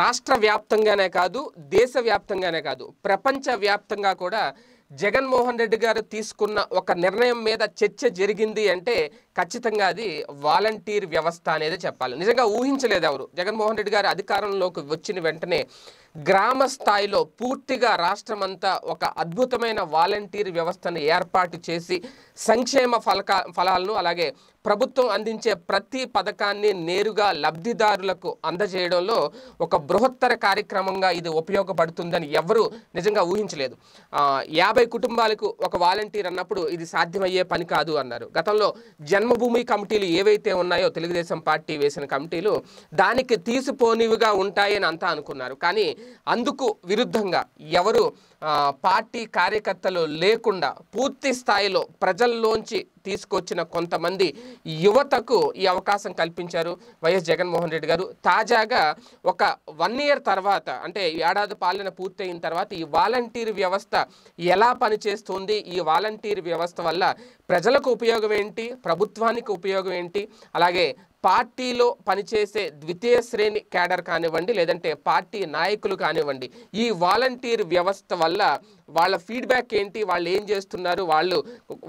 రాష్ట్ర వ్యాప్తంగానే కాదు దేశవ్యాప్తంగానే కాదు ప్రపంచ వ్యాప్తంగా కూడా జగన్మోహన్ రెడ్డి గారు తీసుకున్న ఒక నిర్ణయం మీద చర్చ జరిగింది అంటే ఖచ్చితంగా అది వాలంటీర్ వ్యవస్థ అనేది చెప్పాలి నిజంగా ఊహించలేదు ఎవరు జగన్మోహన్ రెడ్డి గారు అధికారంలోకి వచ్చిన వెంటనే గ్రామ స్థాయిలో పూర్తిగా రాష్ట్రమంతా ఒక అద్భుతమైన వాలంటీర్ వ్యవస్థను ఏర్పాటు చేసి సంక్షేమ ఫలక ఫలాలను అలాగే ప్రభుత్వం అందించే ప్రతి పథకాన్ని నేరుగా లబ్ధిదారులకు అందజేయడంలో ఒక బృహత్తర కార్యక్రమంగా ఇది ఉపయోగపడుతుందని ఎవరూ నిజంగా ఊహించలేదు యాభై కుటుంబాలకు ఒక వాలంటీర్ అన్నప్పుడు ఇది సాధ్యమయ్యే పని కాదు అన్నారు గతంలో జన్మభూమి కమిటీలు ఏవైతే ఉన్నాయో తెలుగుదేశం పార్టీ వేసిన కమిటీలు దానికి తీసిపోనివిగా ఉంటాయని అంతా అనుకున్నారు కానీ అందుకు విరుద్ధంగా ఎవరు పార్టీ కార్యకర్తలు లేకుండా పూర్తి స్థాయిలో ప్రజల్లోంచి తీసుకొచ్చిన కొంతమంది యువతకు ఈ అవకాశం కల్పించారు వైఎస్ జగన్మోహన్ రెడ్డి గారు తాజాగా ఒక వన్ ఇయర్ తర్వాత అంటే ఏడాది పాలన పూర్తయిన తర్వాత ఈ వాలంటీర్ వ్యవస్థ ఎలా పనిచేస్తుంది ఈ వాలంటీర్ వ్యవస్థ వల్ల ప్రజలకు ఉపయోగం ఏంటి ప్రభుత్వానికి ఉపయోగం ఏంటి అలాగే పార్టీలో పనిచేసే ద్వితీయ శ్రేణి క్యాడర్ కానివ్వండి లేదంటే పార్టీ నాయకులు కానివ్వండి ఈ వాలంటీర్ వ్యవస్థ వల్ల వల్ల వాళ్ళ ఫీడ్బ్యాక్ ఏంటి వాళ్ళు ఏం చేస్తున్నారు వాళ్ళు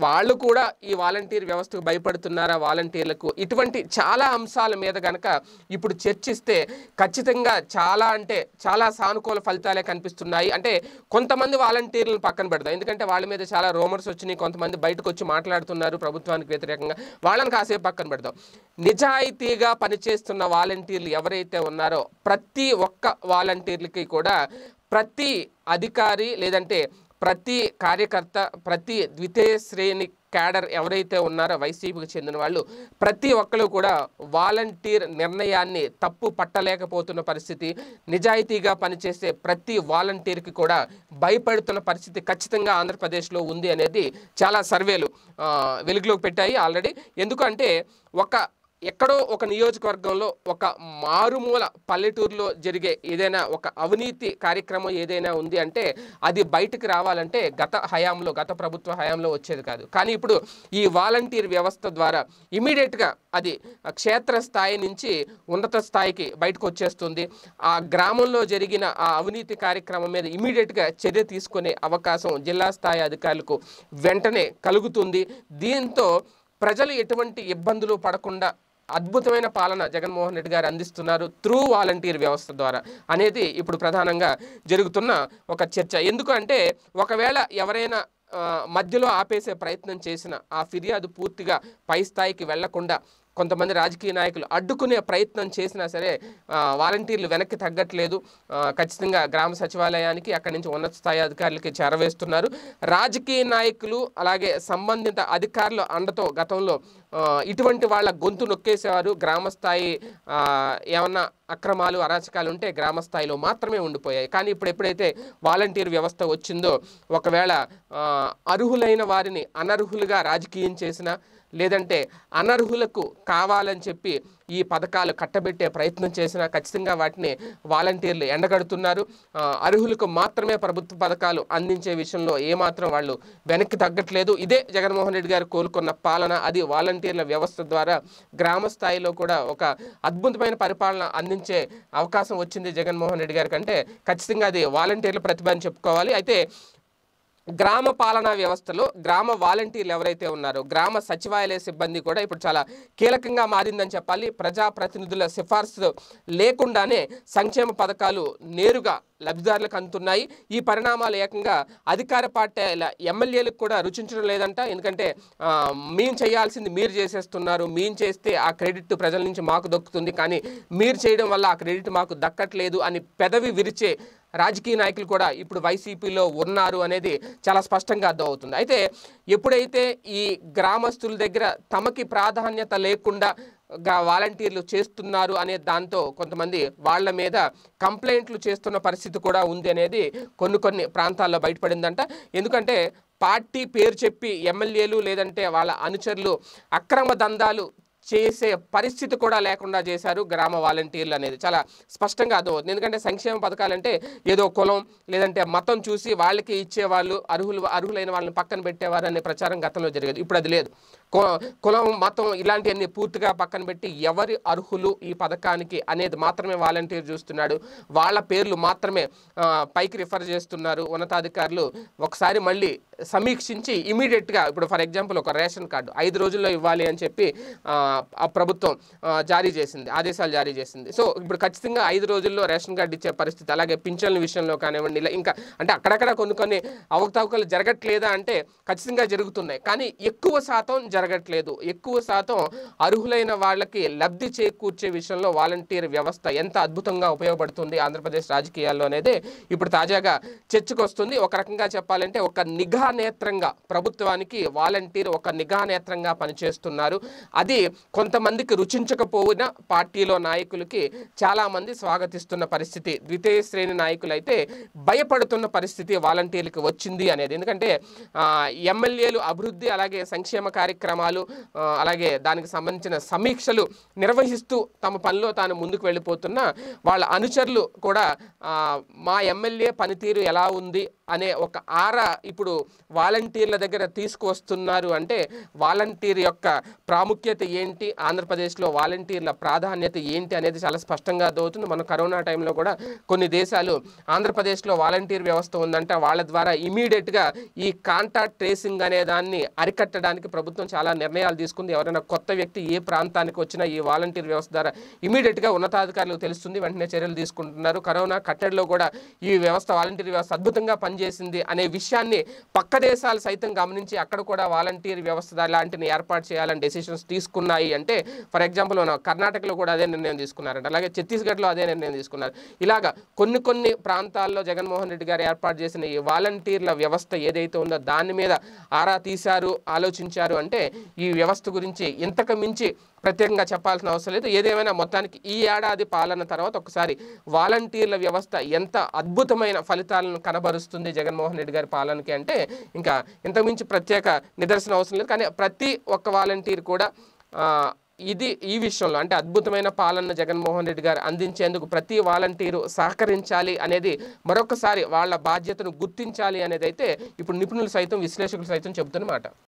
వాళ్ళు కూడా ఈ వాలంటీర్ వ్యవస్థకు భయపడుతున్నారా వాలంటీర్లకు ఇటువంటి చాలా అంశాల మీద కనుక ఇప్పుడు చర్చిస్తే ఖచ్చితంగా చాలా అంటే చాలా సానుకూల ఫలితాలే కనిపిస్తున్నాయి అంటే కొంతమంది వాలంటీర్లను పక్కన పెడతాయి ఎందుకంటే వాళ్ళ మీద చాలా రోమర్స్ వచ్చినాయి కొంతమంది బయటకు వచ్చి మాట్లాడుతున్నారు ప్రభుత్వానికి వ్యతిరేకంగా వాళ్ళని కాసేపు పక్కన పెడతాం నిజాయితీగా పనిచేస్తున్న వాలంటీర్లు ఎవరైతే ఉన్నారో ప్రతి ఒక్క వాలంటీర్లకి కూడా ప్రతి అధికారి లేదంటే ప్రతి కార్యకర్త ప్రతి ద్వితీయ శ్రేణి క్యాడర్ ఎవరైతే ఉన్నారో వైసీపీకి చెందిన వాళ్ళు ప్రతి ఒక్కరు కూడా వాలంటీర్ నిర్ణయాన్ని తప్పు పట్టలేకపోతున్న పరిస్థితి నిజాయితీగా పనిచేసే ప్రతి వాలంటీర్కి కూడా భయపడుతున్న పరిస్థితి ఖచ్చితంగా ఆంధ్రప్రదేశ్లో ఉంది అనేది చాలా సర్వేలు వెలుగులోకి పెట్టాయి ఆల్రెడీ ఎందుకంటే ఒక ఎక్కడో ఒక నియోజకవర్గంలో ఒక మారుమూల పల్లెటూరులో జరిగే ఏదైనా ఒక అవినీతి కార్యక్రమం ఏదైనా ఉంది అంటే అది బయటకు రావాలంటే గత హయాంలో గత ప్రభుత్వ హయాంలో వచ్చేది కాదు కానీ ఇప్పుడు ఈ వాలంటీర్ వ్యవస్థ ద్వారా ఇమీడియట్గా అది క్షేత్ర స్థాయి నుంచి ఉన్నత స్థాయికి బయటకు వచ్చేస్తుంది ఆ గ్రామంలో జరిగిన ఆ అవినీతి కార్యక్రమం మీద ఇమీడియట్గా చర్య తీసుకునే అవకాశం జిల్లా స్థాయి అధికారులకు వెంటనే కలుగుతుంది దీంతో ప్రజలు ఎటువంటి ఇబ్బందులు పడకుండా అద్భుతమైన పాలన జగన్మోహన్ రెడ్డి గారు అందిస్తున్నారు త్రూ వాలంటీర్ వ్యవస్థ ద్వారా అనేది ఇప్పుడు ప్రధానంగా జరుగుతున్న ఒక చర్చ ఎందుకంటే ఒకవేళ ఎవరైనా మధ్యలో ఆపేసే ప్రయత్నం చేసిన ఆ ఫిర్యాదు పూర్తిగా పై స్థాయికి వెళ్లకుండా కొంతమంది రాజకీయ నాయకులు అడ్డుకునే ప్రయత్నం చేసినా సరే వాలంటీర్లు వెనక్కి తగ్గట్లేదు ఖచ్చితంగా గ్రామ సచివాలయానికి అక్కడి నుంచి ఉన్నత స్థాయి అధికారులకి చేరవేస్తున్నారు రాజకీయ నాయకులు అలాగే సంబంధిత అధికారుల అండతో గతంలో ఇటువంటి వాళ్ళ గొంతు నొక్కేసేవారు గ్రామస్థాయి ఏమన్నా అక్రమాలు అరాచకాలు ఉంటే గ్రామస్థాయిలో మాత్రమే ఉండిపోయాయి కానీ ఇప్పుడు ఎప్పుడైతే వాలంటీర్ వ్యవస్థ వచ్చిందో ఒకవేళ అర్హులైన వారిని అనర్హులుగా రాజకీయం చేసిన లేదంటే అనర్హులకు కావాలని చెప్పి ఈ పథకాలు కట్టబెట్టే ప్రయత్నం చేసినా ఖచ్చితంగా వాటిని వాలంటీర్లు ఎండగడుతున్నారు అర్హులకు మాత్రమే ప్రభుత్వ పథకాలు అందించే విషయంలో ఏమాత్రం వాళ్ళు వెనక్కి తగ్గట్లేదు ఇదే జగన్మోహన్ రెడ్డి గారు కోలుకున్న పాలన అది వాలంటీర్ల వ్యవస్థ ద్వారా గ్రామ స్థాయిలో కూడా ఒక అద్భుతమైన పరిపాలన అందించే అవకాశం వచ్చింది జగన్మోహన్ రెడ్డి గారికి అంటే ఖచ్చితంగా అది వాలంటీర్ల ప్రతిభ అని చెప్పుకోవాలి అయితే గ్రామ పాలనా వ్యవస్థలో గ్రామ వాలంటీర్లు ఎవరైతే ఉన్నారో గ్రామ సచివాలయ సిబ్బంది కూడా ఇప్పుడు చాలా కీలకంగా మారిందని చెప్పాలి ప్రజాప్రతినిధుల సిఫార్సు లేకుండానే సంక్షేమ పథకాలు నేరుగా లబ్ధిదారులకు అందుతున్నాయి ఈ పరిణామాలు ఏకంగా అధికార పార్టీల ఎమ్మెల్యేలకు కూడా రుచించడం లేదంట ఎందుకంటే మేము చేయాల్సింది మీరు చేసేస్తున్నారు మేము చేస్తే ఆ క్రెడిట్ ప్రజల నుంచి మాకు దొక్కుతుంది కానీ మీరు చేయడం వల్ల ఆ క్రెడిట్ మాకు దక్కట్లేదు అని పెదవి విరిచే రాజకీయ నాయకులు కూడా ఇప్పుడు వైసీపీలో ఉన్నారు అనేది చాలా స్పష్టంగా అర్థమవుతుంది అయితే ఎప్పుడైతే ఈ గ్రామస్తుల దగ్గర తమకి ప్రాధాన్యత లేకుండా వాలంటీర్లు చేస్తున్నారు అనే దాంతో కొంతమంది వాళ్ళ మీద కంప్లైంట్లు చేస్తున్న పరిస్థితి కూడా ఉంది అనేది కొన్ని కొన్ని ప్రాంతాల్లో బయటపడిందంట ఎందుకంటే పార్టీ పేరు చెప్పి ఎమ్మెల్యేలు లేదంటే వాళ్ళ అనుచరులు అక్రమ దందాలు చేసే పరిస్థితి కూడా లేకుండా చేశారు గ్రామ వాలంటీర్లు అనేది చాలా స్పష్టంగా అర్థమవుతుంది ఎందుకంటే సంక్షేమ పథకాలంటే ఏదో కులం లేదంటే మతం చూసి వాళ్ళకి ఇచ్చేవాళ్ళు అర్హులు అర్హులైన వాళ్ళని పక్కన పెట్టేవారు అనే ప్రచారం గతంలో జరిగేది ఇప్పుడు అది లేదు కులం మతం ఇలాంటివన్నీ పూర్తిగా పక్కన పెట్టి ఎవరి అర్హులు ఈ పథకానికి అనేది మాత్రమే వాలంటీర్ చూస్తున్నాడు వాళ్ళ పేర్లు మాత్రమే పైకి రిఫర్ చేస్తున్నారు ఉన్నతాధికారులు ఒకసారి మళ్ళీ సమీక్షించి ఇమీడియట్గా ఇప్పుడు ఫర్ ఎగ్జాంపుల్ ఒక రేషన్ కార్డు ఐదు రోజుల్లో ఇవ్వాలి అని చెప్పి ప్రభుత్వం జారీ చేసింది ఆదేశాలు జారీ చేసింది సో ఇప్పుడు ఖచ్చితంగా ఐదు రోజుల్లో రేషన్ కార్డు ఇచ్చే పరిస్థితి అలాగే పింఛన్ల విషయంలో కానివ్వండి ఇలా ఇంకా అంటే అక్కడక్కడ కొన్ని కొన్ని అవకతవకలు జరగట్లేదా అంటే ఖచ్చితంగా జరుగుతున్నాయి కానీ ఎక్కువ శాతం జరగ జరగట్లేదు ఎక్కువ శాతం అర్హులైన వాళ్ళకి లబ్ధి చేకూర్చే విషయంలో వాలంటీర్ వ్యవస్థ ఎంత అద్భుతంగా ఉపయోగపడుతుంది ఆంధ్రప్రదేశ్ రాజకీయాల్లో అనేది ఇప్పుడు తాజాగా చర్చకొస్తుంది ఒక రకంగా చెప్పాలంటే ఒక నిఘా నేత్రంగా ప్రభుత్వానికి వాలంటీర్ ఒక నిఘా నేత్రంగా పనిచేస్తున్నారు అది కొంతమందికి రుచించకపోయిన పార్టీలో నాయకులకి చాలామంది స్వాగతిస్తున్న పరిస్థితి ద్వితీయ శ్రేణి నాయకులు అయితే భయపడుతున్న పరిస్థితి వాలంటీర్లకి వచ్చింది అనేది ఎందుకంటే ఎమ్మెల్యేలు అభివృద్ధి అలాగే సంక్షేమ కార్యక్రమాలు కార్యక్రమాలు అలాగే దానికి సంబంధించిన సమీక్షలు నిర్వహిస్తూ తమ పనిలో తాను ముందుకు వెళ్ళిపోతున్న వాళ్ళ అనుచరులు కూడా మా ఎమ్మెల్యే పనితీరు ఎలా ఉంది అనే ఒక ఆరా ఇప్పుడు వాలంటీర్ల దగ్గర తీసుకువస్తున్నారు అంటే వాలంటీర్ యొక్క ప్రాముఖ్యత ఏంటి ఆంధ్రప్రదేశ్లో వాలంటీర్ల ప్రాధాన్యత ఏంటి అనేది చాలా స్పష్టంగా దోతుంది మన కరోనా టైంలో కూడా కొన్ని దేశాలు ఆంధ్రప్రదేశ్లో వాలంటీర్ వ్యవస్థ ఉందంటే వాళ్ళ ద్వారా ఇమీడియట్గా ఈ కాంటాక్ట్ ట్రేసింగ్ అనే దాన్ని అరికట్టడానికి ప్రభుత్వం చాలా చాలా నిర్ణయాలు తీసుకుంది ఎవరైనా కొత్త వ్యక్తి ఏ ప్రాంతానికి వచ్చినా ఈ వాలంటీర్ వ్యవస్థ ద్వారా ఇమీడియట్గా ఉన్నతాధికారులకు తెలుస్తుంది వెంటనే చర్యలు తీసుకుంటున్నారు కరోనా కట్టడిలో కూడా ఈ వ్యవస్థ వాలంటీర్ వ్యవస్థ అద్భుతంగా పనిచేసింది అనే విషయాన్ని పక్క దేశాలు సైతం గమనించి అక్కడ కూడా వాలంటీర్ వ్యవస్థ లాంటిని ఏర్పాటు చేయాలని డెసిషన్స్ తీసుకున్నాయి అంటే ఫర్ ఎగ్జాంపుల్ మన కర్ణాటకలో కూడా అదే నిర్ణయం తీసుకున్నారంట అలాగే ఛత్తీస్గఢ్లో అదే నిర్ణయం తీసుకున్నారు ఇలాగా కొన్ని కొన్ని ప్రాంతాల్లో జగన్మోహన్ రెడ్డి గారు ఏర్పాటు చేసిన ఈ వాలంటీర్ల వ్యవస్థ ఏదైతే ఉందో దాని మీద ఆరా తీశారు ఆలోచించారు అంటే ఈ వ్యవస్థ గురించి ఇంతకు మించి ప్రత్యేకంగా చెప్పాల్సిన అవసరం లేదు ఏదేమైనా మొత్తానికి ఈ ఏడాది పాలన తర్వాత ఒకసారి వాలంటీర్ల వ్యవస్థ ఎంత అద్భుతమైన ఫలితాలను కనబరుస్తుంది జగన్మోహన్ రెడ్డి గారి పాలనకి అంటే ఇంకా ఇంతకుమించి ప్రత్యేక నిదర్శనం అవసరం లేదు కానీ ప్రతి ఒక్క వాలంటీర్ కూడా ఇది ఈ విషయంలో అంటే అద్భుతమైన పాలన జగన్మోహన్ రెడ్డి గారు అందించేందుకు ప్రతి వాలంటీరు సహకరించాలి అనేది మరొకసారి వాళ్ళ బాధ్యతను గుర్తించాలి అనేది అయితే ఇప్పుడు నిపుణులు సైతం విశ్లేషకులు సైతం చెబుతున్నమాట